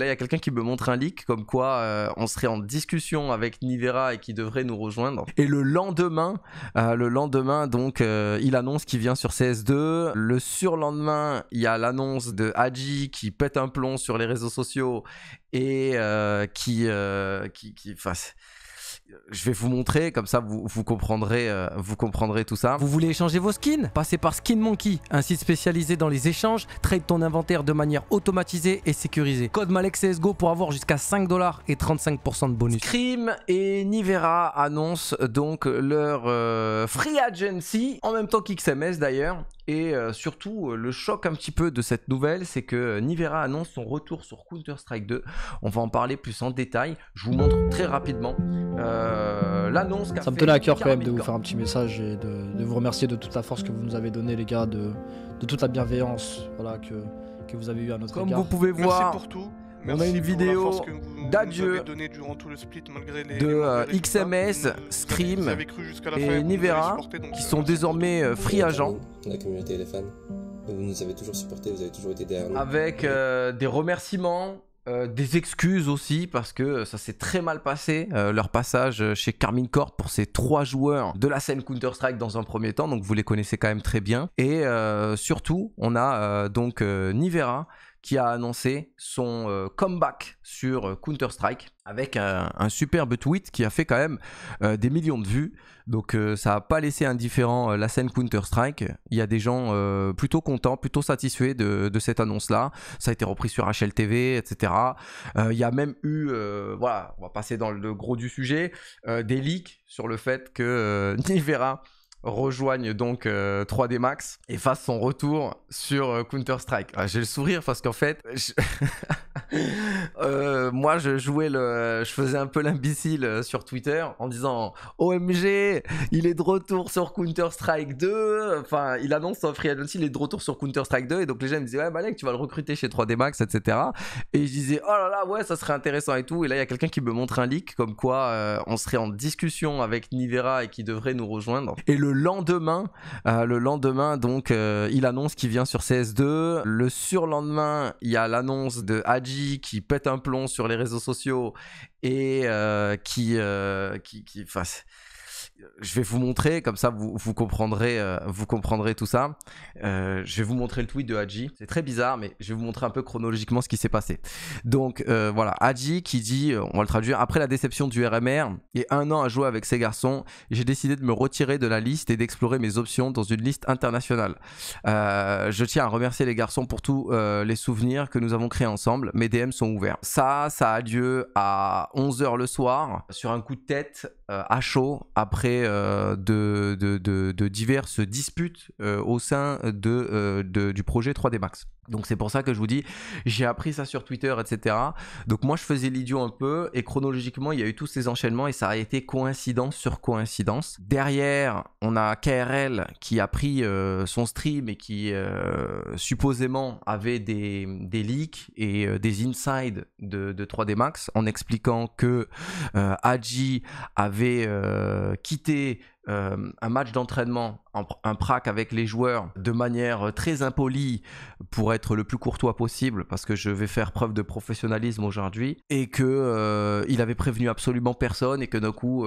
Là, il y a quelqu'un qui me montre un leak comme quoi euh, on serait en discussion avec Nivera et qui devrait nous rejoindre. Et le lendemain, euh, le lendemain, donc, euh, il annonce qu'il vient sur CS2. Le surlendemain, il y a l'annonce de Haji qui pète un plomb sur les réseaux sociaux et qui, qui, qui, je vais vous montrer, comme ça vous, comprendrez, euh, vous comprendrez tout ça. Vous voulez échanger vos skins Passez par Skin Monkey, un site spécialisé dans les échanges. Trade ton inventaire de manière automatisée et sécurisée. Code Malek pour avoir jusqu'à 5 dollars et 35% de bonus. crime et Nivera annoncent donc leur euh, free agency, en même temps qu'XMS d'ailleurs. Et euh, surtout, le choc un petit peu de cette nouvelle, c'est que Nivera annonce son retour sur Counter-Strike 2. On va en parler plus en détail. Je vous montre très rapidement. Euh, l'annonce. Ça me tenait à cœur quand même de vous faire un petit message et de, vous remercier de toute la force que vous nous avez donnée, les gars, de, toute la bienveillance que, vous avez eue à notre égard. Comme vous pouvez voir, on a une vidéo d'adieu de XMS, euh, Scream et Nivera qui euh, sont désormais free agents. La communauté fans, vous nous avez toujours supportés, vous avez toujours été derrière nous. Avec des remerciements, euh, des excuses aussi parce que ça s'est très mal passé euh, leur passage euh, chez Carmine Corp pour ces trois joueurs de la scène Counter Strike dans un premier temps donc vous les connaissez quand même très bien et surtout on a donc Nivera qui a annoncé son euh, comeback sur euh, Counter-Strike avec un, superbe tweet qui a fait quand même euh, des millions de vues. Donc ça n'a pas laissé indifférent la scène Counter-Strike. Il y a des gens plutôt contents, plutôt satisfaits de, de cette annonce-là. Ça a été repris sur HLTV, etc. il y a même eu, voilà, on va passer dans le gros du sujet, des leaks sur le fait que Nivera rejoigne donc 3D euh, Max et fasse son retour sur euh, Counter-Strike. Ah, j'ai le sourire parce qu'en fait, euh, moi je jouais le, je faisais un peu l'imbécile sur Twitter en disant OMG, il est de retour sur Counter-Strike 2. Enfin, il annonce en free agency, il est de retour sur Counter-Strike 2 et donc les gens me disaient ouais Malek, tu vas le recruter chez 3D Max, etc. Et je disais oh là là ouais ça serait intéressant et tout. Et là il y a quelqu'un qui me montre un leak comme quoi on serait en discussion avec Nivera et qui devrait nous rejoindre. Et le lendemain, euh, le lendemain, donc, euh, il annonce qu'il vient sur CS2. Le surlendemain, il y a l'annonce de Haji qui pète un plomb sur les réseaux sociaux et euh, qui, qui, qui, enfin, je vais vous montrer, comme ça vous, vous comprendrez, euh, vous comprendrez tout ça. Euh, je vais vous montrer le tweet de Hadji. C'est très bizarre, mais je vais vous montrer un peu chronologiquement ce qui s'est passé. Donc euh, voilà, Hadji qui dit, on va le traduire, après la déception du RMR et un an à jouer avec ses garçons, j'ai décidé de me retirer de la liste et d'explorer mes options dans une liste internationale. je tiens à remercier les garçons pour tous les souvenirs que nous avons créés ensemble. Mes DM sont ouverts. Ça, ça a lieu à 11h le soir, sur un coup de tête, à chaud, après euh, de, de, diverses disputes euh, au sein de, euh, du projet 3D Max. Donc c'est pour ça que je vous dis, j'ai appris ça sur Twitter, etc. Donc moi je faisais l'idiot un peu et chronologiquement il y a eu tous ces enchaînements et ça a été coïncidence sur coïncidence. Derrière on a KRL qui a pris son stream et qui supposément avait des, leaks et des insides de, de, 3D Max en expliquant que Haji avait quitter euh, un match d'entraînement, un prac avec les joueurs de manière euh, très impolie pour être le plus courtois possible parce que je vais faire preuve de professionnalisme aujourd'hui et que euh, il avait prévenu absolument personne et que d'un coup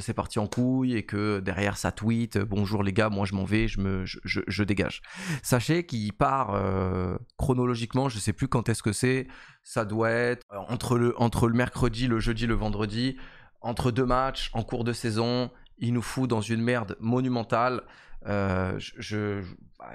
c'est parti en couille et que derrière sa tweet bonjour les gars moi je m'en vais je me je, je dégage sachez qu'il part chronologiquement je sais plus quand est-ce que c'est ça doit être entre le entre le mercredi le jeudi le vendredi entre deux matchs en cours de saison il nous fout dans une merde monumentale. Euh, je, ne bah,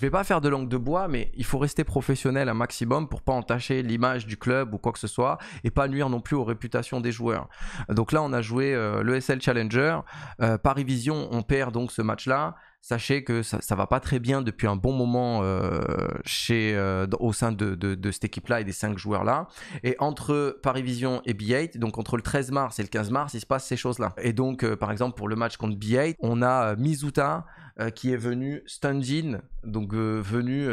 vais pas faire de langue de bois, mais il faut rester professionnel un maximum pour pas entacher l'image du club ou quoi que ce soit et pas nuire non plus aux réputations des joueurs. Donc là, on a joué l'ESL euh, le Challenger, euh, Paris Vision, on perd donc ce match-là. Sachez que ça, ça va pas très bien depuis un bon moment euh, chez, euh, au sein de, cette équipe-là et des cinq joueurs-là. Et entre Paris Vision et B8, donc entre le 13 mars et le 15 mars, il se passe ces choses-là. Et donc, euh, par exemple, pour le match contre B8, on a Mizuta qui est venu standing, donc venu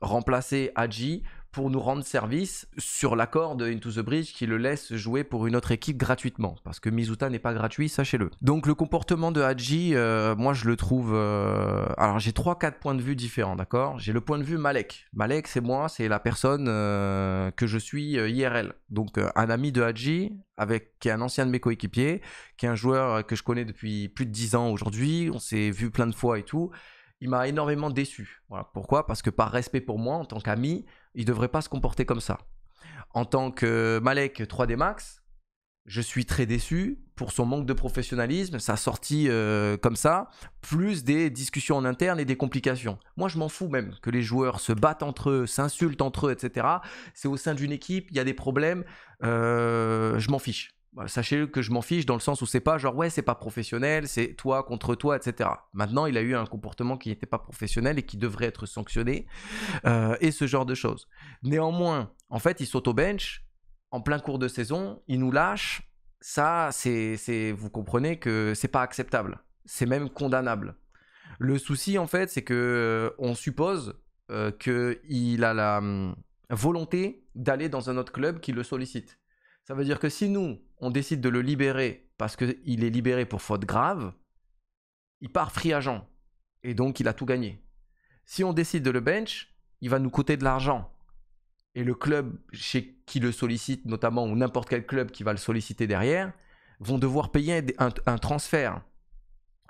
remplacer Haji pour nous rendre service sur l'accord de Into the Bridge qui le laisse jouer pour une autre équipe gratuitement. Parce que Mizuta n'est pas gratuit, sachez-le. Donc le comportement de Haji, euh, moi je le trouve... Euh, alors j'ai 3-4 points de vue différents, d'accord J'ai le point de vue Malek. Malek, c'est moi, c'est la personne euh, que je suis IRL. Donc un ami de Haji, avec, qui est un ancien de mes coéquipiers, qui est un joueur que je connais depuis plus de 10 ans aujourd'hui, on s'est vu plein de fois et tout il m'a énormément déçu. Pourquoi Parce que par respect pour moi, en tant qu'ami, il ne devrait pas se comporter comme ça. En tant que Malek 3D Max, je suis très déçu pour son manque de professionnalisme, sa sortie euh, comme ça, plus des discussions en interne et des complications. Moi, je m'en fous même que les joueurs se battent entre eux, s'insultent entre eux, etc. C'est au sein d'une équipe, il y a des problèmes, euh, je m'en fiche. Bah, sachez que je m'en fiche dans le sens où c'est pas genre ouais c'est pas professionnel, c'est toi contre toi, etc. Maintenant il a eu un comportement qui n'était pas professionnel et qui devrait être sanctionné euh, et ce genre de choses. Néanmoins, en fait il saute au bench en plein cours de saison, il nous lâche. Ça c'est vous comprenez que c'est pas acceptable, c'est même condamnable. Le souci en fait c'est que euh, on suppose euh, qu'il a la hum, volonté d'aller dans un autre club qui le sollicite. Ça veut dire que si nous, on décide de le libérer parce qu'il est libéré pour faute grave, il part free agent. Et donc, il a tout gagné. Si on décide de le bench, il va nous coûter de l'argent. Et le club chez qui le sollicite, notamment, ou n'importe quel club qui va le solliciter derrière, vont devoir payer un, transfert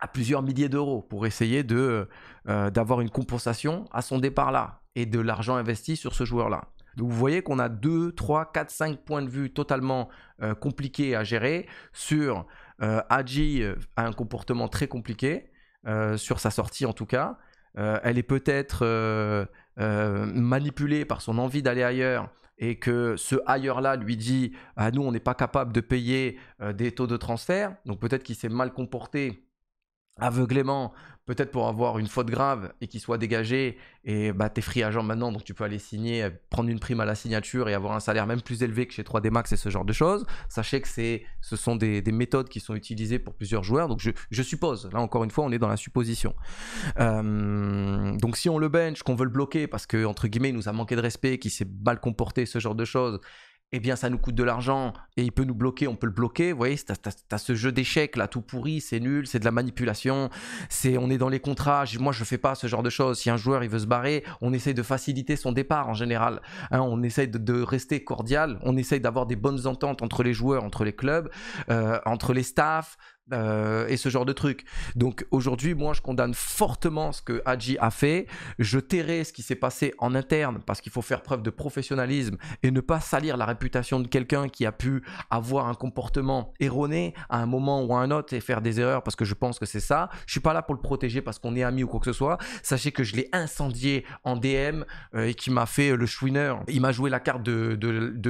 à plusieurs milliers d'euros pour essayer de euh, d'avoir une compensation à son départ là et de l'argent investi sur ce joueur là. Donc vous voyez qu'on a 2, 3, 4, 5 points de vue totalement euh, compliqués à gérer sur euh, Aji, euh, a un comportement très compliqué, sur sa sortie en tout cas. elle est peut-être manipulée par son envie d'aller ailleurs et que ce ailleurs-là lui dit à ah, nous, on n'est pas capable de payer des taux de transfert. Donc peut-être qu'il s'est mal comporté aveuglément peut-être pour avoir une faute grave et qu'il soit dégagé, et bah t'es free agent maintenant, donc tu peux aller signer, euh, prendre une prime à la signature et avoir un salaire même plus élevé que chez 3D Max et ce genre de choses. Sachez que c'est, ce sont des, méthodes qui sont utilisées pour plusieurs joueurs, donc je, suppose, là encore une fois on est dans la supposition. Euh, donc si on le bench, qu'on veut le bloquer parce que entre guillemets il nous a manqué de respect, qu'il s'est mal comporté, ce genre de choses, eh bien ça nous coûte de l'argent et il peut nous bloquer, on peut le bloquer. Vous voyez, tu as, ce jeu d'échecs là, tout pourri, c'est nul, c'est de la manipulation, c'est on est dans les contrats. Moi je fais pas ce genre de choses. Si un joueur il veut se barrer, on essaie de faciliter son départ en général. Hein. on essaie de, rester cordial, on essaie d'avoir des bonnes ententes entre les joueurs, entre les clubs, euh, entre les staffs. Euh, et ce genre de truc. Donc aujourd'hui, moi, je condamne fortement ce que Hadji a fait. Je tairai ce qui s'est passé en interne parce qu'il faut faire preuve de professionnalisme et ne pas salir la réputation de quelqu'un qui a pu avoir un comportement erroné à un moment ou à un autre et faire des erreurs parce que je pense que c'est ça. Je suis pas là pour le protéger parce qu'on est amis ou quoi que ce soit. Sachez que je l'ai incendié en DM euh, et qui m'a fait euh, le chouineur. Il m'a joué la carte de,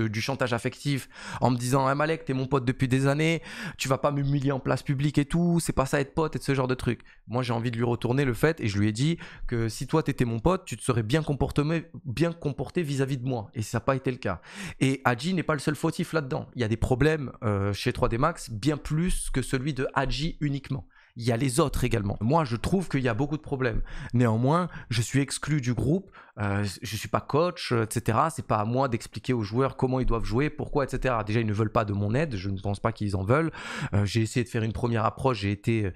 du chantage affectif en me disant hey «Eh, Malek, t'es mon pote depuis des années, tu vas pas m'humilier en place public et tout, c'est pas ça être pote et ce genre de truc. Moi j'ai envie de lui retourner le fait et je lui ai dit que si toi t'étais mon pote, tu te serais bien comporté, bien comporté vis-à-vis de moi et ça n'a pas été le cas. Et Adji n'est pas le seul fautif là-dedans. Il y a des problèmes euh, chez 3D Max bien plus que celui de Haji uniquement il y a les autres également. Moi, je trouve qu'il y a beaucoup de problèmes. Néanmoins, je suis exclu du groupe, euh, je ne suis pas coach, euh, etc. C'est pas à moi d'expliquer aux joueurs comment ils doivent jouer, pourquoi, etc. Déjà, ils ne veulent pas de mon aide, je ne pense pas qu'ils en veulent. Euh, j'ai essayé de faire une première approche, j'ai été,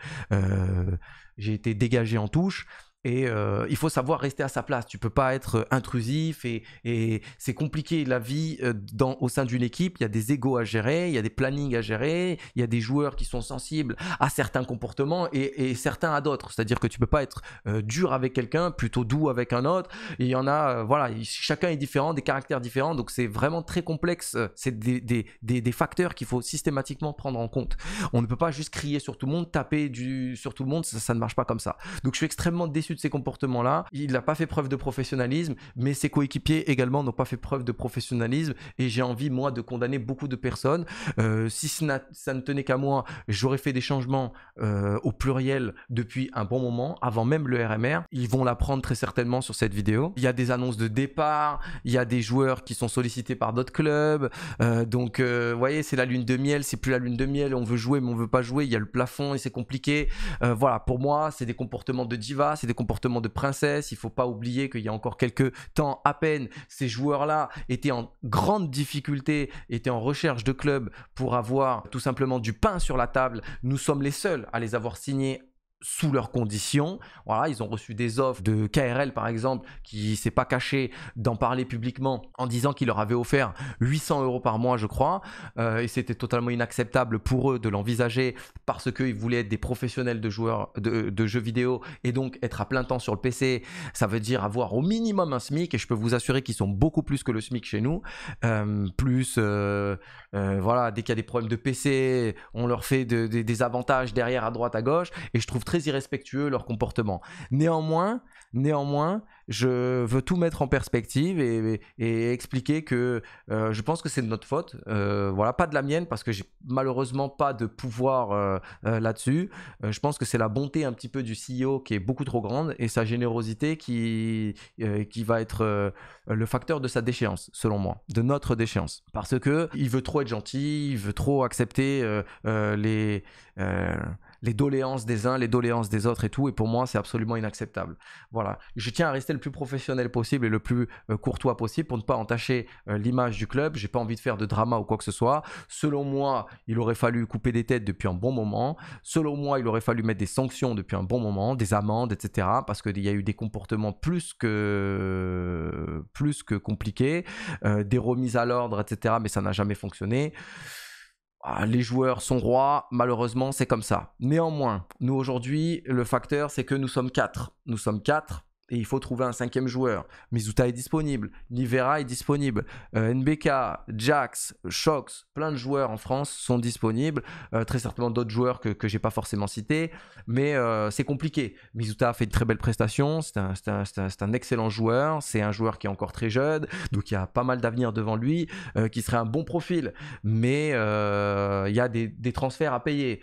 j'ai été dégagé en touche. Et euh, il faut savoir rester à sa place. Tu peux pas être euh, intrusif et, et c'est compliqué la vie euh, dans, au sein d'une équipe. Il y a des égos à gérer, il y a des plannings à gérer, il y a des joueurs qui sont sensibles à certains comportements et, certains à d'autres. C'est-à-dire que tu peux pas être dur avec quelqu'un, plutôt doux avec un autre. il y en a, voilà, chacun est différent, des caractères différents. Donc c'est vraiment très complexe. C'est des, facteurs qu'il faut systématiquement prendre en compte. On ne peut pas juste crier sur tout le monde, taper du, sur tout le monde. Ça, ça ne marche pas comme ça. Donc je suis extrêmement déçu de ces comportements-là. Il n'a pas fait preuve de professionnalisme, mais ses coéquipiers également n'ont pas fait preuve de professionnalisme. Et j'ai envie, moi, de condamner beaucoup de personnes. Euh, si ça ne tenait qu'à moi, j'aurais fait des changements euh, au pluriel depuis un bon moment, avant même le RMR. Ils vont l'apprendre très certainement sur cette vidéo. Il y a des annonces de départ, il y a des joueurs qui sont sollicités par d'autres clubs. Euh, donc, vous voyez, c'est la lune de miel, c'est plus la lune de miel. On veut jouer, mais on veut pas jouer. Il y a le plafond et c'est compliqué. voilà, pour moi, c'est des comportements de diva, c'est des comportement de princesse. Il faut pas oublier qu'il y a encore quelques temps à peine, ces joueurs-là étaient en grande difficulté, étaient en recherche de clubs pour avoir tout simplement du pain sur la table. Nous sommes les seuls à les avoir signés sous leurs conditions. Voilà, ils ont reçu des offres de KRL par exemple qui s'est pas caché d'en parler publiquement en disant qu'il leur avait offert 800 euros par mois, je crois, euh, et c'était totalement inacceptable pour eux de l'envisager parce qu'ils voulaient être des professionnels de joueurs de, jeux vidéo et donc être à plein temps sur le PC, ça veut dire avoir au minimum un SMIC et je peux vous assurer qu'ils sont beaucoup plus que le SMIC chez nous. Euh, plus euh, voilà, dès qu'il y a des problèmes de PC, on leur fait des avantages derrière à droite à gauche et je trouve très irrespectueux leur comportement. Néanmoins, néanmoins, je veux tout mettre en perspective et, expliquer que euh, je pense que c'est de notre faute. Euh, voilà, pas de la mienne parce que j'ai malheureusement pas de pouvoir euh, là-dessus. je pense que c'est la bonté un petit peu du CEO qui est beaucoup trop grande et sa générosité qui, qui va être le facteur de sa déchéance, selon moi, de notre déchéance. Parce que il veut trop être gentil, il veut trop accepter les les doléances des uns, les doléances des autres et tout. Et pour moi, c'est absolument inacceptable. Voilà. Je tiens à rester le plus professionnel possible et le plus euh, courtois possible pour ne pas entacher euh, l'image du club. J'ai pas envie de faire de drama ou quoi que ce soit. Selon moi, il aurait fallu couper des têtes depuis un bon moment. Selon moi, il aurait fallu mettre des sanctions depuis un bon moment, des amendes, etc. Parce qu'il y a eu des comportements plus que plus que compliqués, euh, des remises à l'ordre, etc. Mais ça n'a jamais fonctionné. Ah, les joueurs sont rois, malheureusement c'est comme ça. Néanmoins, nous aujourd'hui, le facteur c'est que nous sommes quatre. Nous sommes quatre, et il faut trouver un cinquième joueur. Mizuta est disponible, Nivera est disponible, euh, NBK, Jax, Shox, plein de joueurs en France sont disponibles, euh, très certainement d'autres joueurs que, je j'ai pas forcément cités, mais euh, c'est compliqué. Mizuta a fait de très belles prestations, c'est un, excellent joueur, c'est un joueur qui est encore très jeune, donc il y a pas mal d'avenir devant lui, qui serait un bon profil, mais il y a des, des transferts à payer,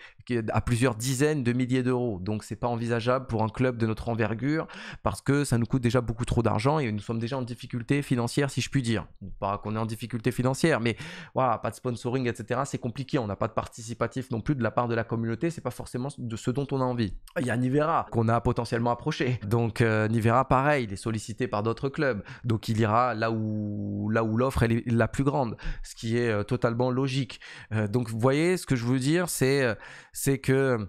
à plusieurs dizaines de milliers d'euros. Donc c'est pas envisageable pour un club de notre envergure parce que ça nous coûte déjà beaucoup trop d'argent et nous sommes déjà en difficulté financière si je puis dire. Pas qu'on est en difficulté financière, mais voilà, pas de sponsoring, etc. C'est compliqué. On n'a pas de participatif non plus de la part de la communauté. C'est pas forcément de ce dont on a envie. Il y a Nivera qu'on a potentiellement approché. Donc euh, Nivera, pareil, il est sollicité par d'autres clubs. Donc il ira là où là où l'offre est la plus grande, ce qui est euh, totalement logique. Euh, donc vous voyez, ce que je veux dire, c'est c'est que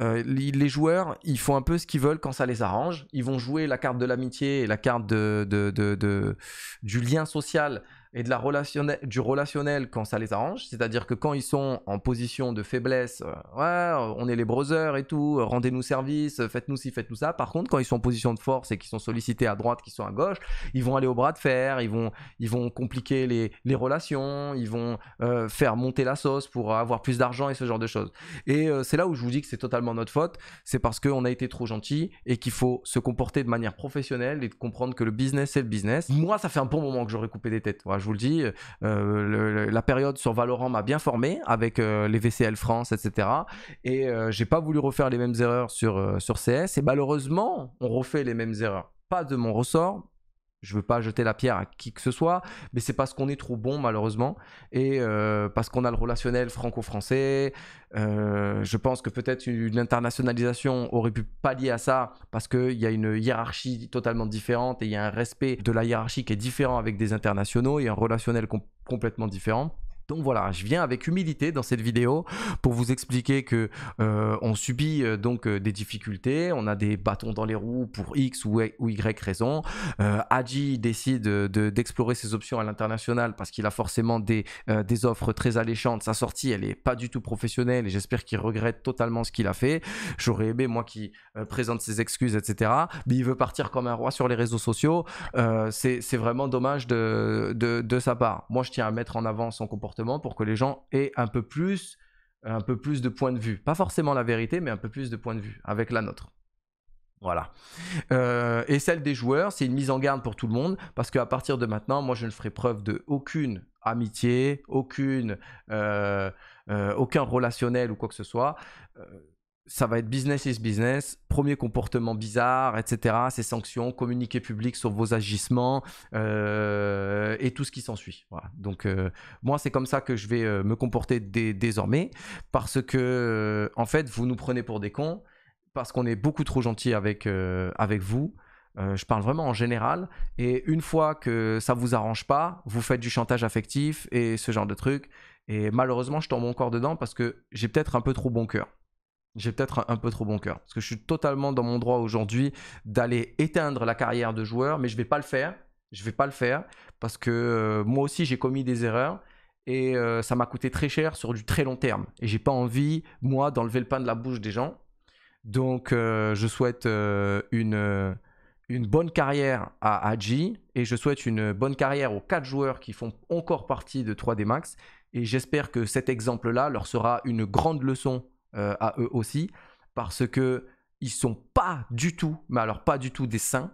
euh, les joueurs, ils font un peu ce qu'ils veulent quand ça les arrange. Ils vont jouer la carte de l'amitié et la carte du lien social et de la relationnel, du relationnel quand ça les arrange, c'est-à-dire que quand ils sont en position de faiblesse, euh, ouais, euh, on est les brothers et tout, euh, rendez-nous service, faites-nous ci, faites-nous ça. Par contre, quand ils sont en position de force et qu'ils sont sollicités à droite, qu'ils sont à gauche, ils vont aller au bras de fer, ils vont, ils vont compliquer les, les relations, ils vont faire monter la sauce pour avoir plus d'argent et ce genre de choses. Et c'est là où je vous dis que c'est totalement notre faute, c'est parce qu'on a été trop gentil et qu'il faut se comporter de manière professionnelle et de comprendre que le business, c'est le business. Moi, ça fait un bon moment que j'aurais coupé des têtes je vous le dis, euh, la période sur Valorant m'a bien formé avec euh, les VCL France, etc. Et euh, j'ai pas voulu refaire les mêmes erreurs sur, sur CS. Et malheureusement, on refait les mêmes erreurs. Pas de mon ressort, je veux pas jeter la pierre à qui que ce soit, mais c'est parce qu'on est trop bon malheureusement et euh, parce qu'on a le relationnel franco-français. Euh, je pense que peut-être une internationalisation aurait pu pallier à ça parce qu'il y a une hiérarchie totalement différente et il y a un respect de la hiérarchie qui est différent avec des internationaux et un relationnel complètement différent. Donc voilà, je viens avec humilité dans cette vidéo pour vous expliquer que euh, on subit euh, donc euh, des difficultés, on a des bâtons dans les roues pour X ou, y, ou y raison. Adji décide d'explorer ses options à l'international parce qu'il a forcément des, des offres très alléchantes. Sa sortie, elle est pas du tout professionnelle et j'espère qu'il regrette totalement ce qu'il a fait. J'aurais aimé moi qui présente ses excuses, etc. Mais il veut partir comme un roi sur les réseaux sociaux. C'est vraiment dommage de, de sa part. Moi, je tiens à mettre en avant son comportement pour que les gens aient un peu plus, un peu plus de point de vue. Pas forcément la vérité, mais un peu plus de point de vue avec la nôtre. Voilà. Euh, et celle des joueurs, c'est une mise en garde pour tout le monde, parce qu'à partir de maintenant, moi, je ne ferai preuve de aucune amitié, aucune, euh, euh, aucun relationnel ou quoi que ce soit ça va être business is business, premier comportement bizarre, etc. Ces sanctions, communiqué public sur vos agissements euh, et tout ce qui s'ensuit. Donc euh, moi c'est comme ça que je vais euh, me comporter désormais parce que en fait vous nous prenez pour des cons parce qu'on est beaucoup trop gentil avec avec vous. je parle vraiment en général. Et une fois que ça vous arrange pas, vous faites du chantage affectif et ce genre de trucs. Et malheureusement, je tombe encore dedans parce que j'ai peut-être un peu trop bon cœur j'ai peut-être un peu trop bon cœur. Parce que je suis totalement dans mon droit aujourd'hui d'aller éteindre la carrière de joueur, mais je ne vais pas le faire. Je ne vais pas le faire parce que euh, moi aussi j'ai commis des erreurs et euh, ça m'a coûté très cher sur du très long terme. Et j'ai pas envie, moi, d'enlever le pain de la bouche des gens. Donc euh, je souhaite une, une bonne carrière à Adji et je souhaite une bonne carrière aux quatre joueurs qui font encore partie de 3D Max. Et j'espère que cet exemple-là leur sera une grande leçon euh, à eux aussi, parce que ils sont pas du tout, mais alors pas du tout des saints,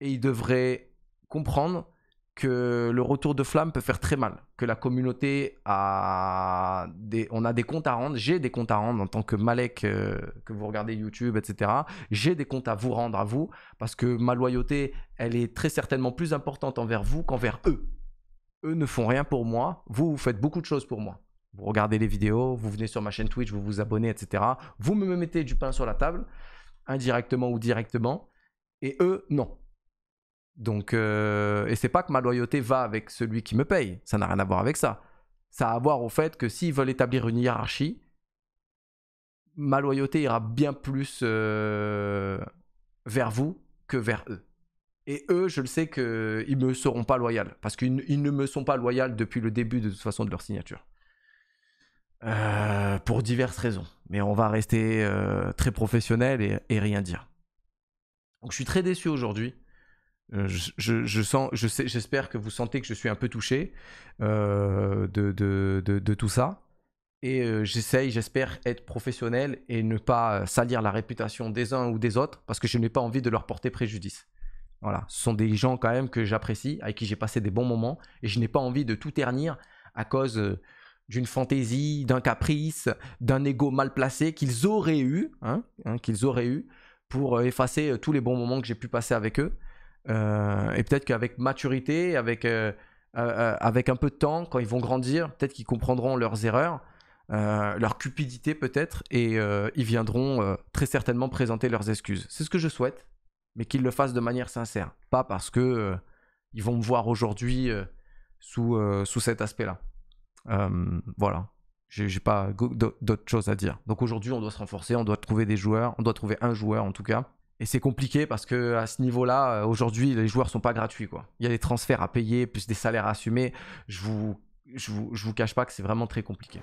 et ils devraient comprendre que le retour de flamme peut faire très mal, que la communauté a des, on a des comptes à rendre, j'ai des comptes à rendre en tant que Malek euh, que vous regardez YouTube, etc. J'ai des comptes à vous rendre à vous parce que ma loyauté, elle est très certainement plus importante envers vous qu'envers eux. Eux ne font rien pour moi, vous, vous faites beaucoup de choses pour moi vous regardez les vidéos, vous venez sur ma chaîne Twitch, vous vous abonnez, etc. Vous me mettez du pain sur la table, indirectement ou directement, et eux, non. Donc, euh, et c'est pas que ma loyauté va avec celui qui me paye, ça n'a rien à voir avec ça. Ça a à voir au fait que s'ils veulent établir une hiérarchie, ma loyauté ira bien plus euh, vers vous que vers eux. Et eux, je le sais qu'ils ne me seront pas loyaux, parce qu'ils ne me sont pas loyaux depuis le début de toute façon de leur signature. Euh, pour diverses raisons. Mais on va rester euh, très professionnel et, rien dire. Donc je suis très déçu aujourd'hui. Euh, je, sens, je sais, j'espère que vous sentez que je suis un peu touché de, de, tout ça. Et j'essaye, j'espère être professionnel et ne pas salir la réputation des uns ou des autres parce que je n'ai pas envie de leur porter préjudice. Voilà, ce sont des gens quand même que j'apprécie, avec qui j'ai passé des bons moments et je n'ai pas envie de tout ternir à cause d'une fantaisie, d'un caprice, d'un ego mal placé qu'ils auraient eu, hein, hein, qu'ils auraient eu pour euh, effacer euh, tous les bons moments que j'ai pu passer avec eux. Euh, et peut-être qu'avec maturité, avec, avec un peu de temps, quand ils vont grandir, peut-être qu'ils comprendront leurs erreurs, leur cupidité peut-être, et ils viendront très certainement présenter leurs excuses. C'est ce que je souhaite, mais qu'ils le fassent de manière sincère, pas parce que ils vont me voir aujourd'hui sous, sous cet aspect-là. Euh, voilà. J'ai pas d'autres choses à dire. Donc aujourd'hui, on doit se renforcer, on doit trouver des joueurs, on doit trouver un joueur en tout cas. Et c'est compliqué parce que à ce niveau-là, euh, aujourd'hui, les joueurs sont pas gratuits. Quoi. Il y a des transferts à payer, plus des salaires à assumer. Je vous, je vous cache pas que c'est vraiment très compliqué.